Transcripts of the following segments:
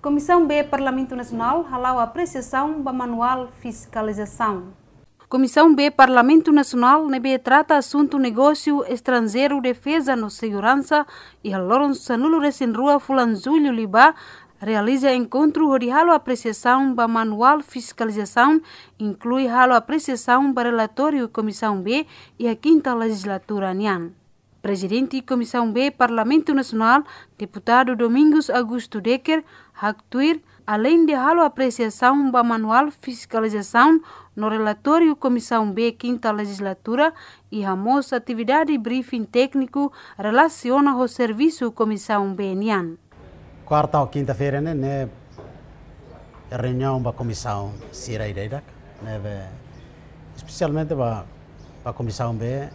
Comissão B Parlamento Nacional halou apreciação do manual fiscalização. Comissão B Parlamento Nacional nebe trata assunto negócio estrangeiro defesa no segurança e halou sanulo resin rua fulanzulho libá realiza encontro de halo apreciação para manual fiscalização, inclui halo apreciação para relatório Comissão B e a quinta legislatura nian. Presidente Comissão B Parlamento Nacional, deputado Domingos Augusto Decker, Hactuir, além de ralo apreciação ba manual fiscalização no relatório Comissão B Quinta Legislatura e ramos atividade briefing técnico relaciona ao serviço Comissão B Nian. Quarta ou quinta-feira, né, né, reunião da Comissão Cira e Deidak, né, especialmente para a Comissão B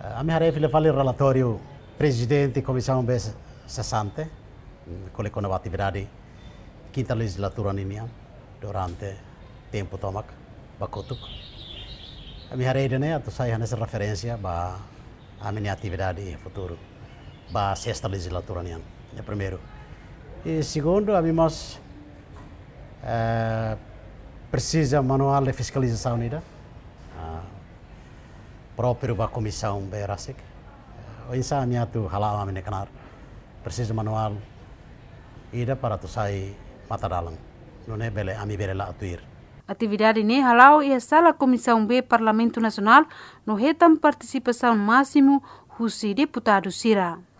a minha ref levou o relatório presidente da Comissão B60, colecou a atividade quinta legislatura minha, durante tempo tomac, bakutuk. A minha é né, tu sai nessa referência para a minha atividade futuro, para a sexta legislatura minha, é primeiro. E segundo, a minha mos, eh, precisa manual de fiscalização Né? próprio da Comissão Beirasek. Eh, o ensaio halama menekanar, preciso manual, ida e para tu sai mata dalang, é bele ami bele la atuir. Atividade ne halau ia e sala Comissão B Parlamento Nacional no retam participação máximo Rusi deputado Sira.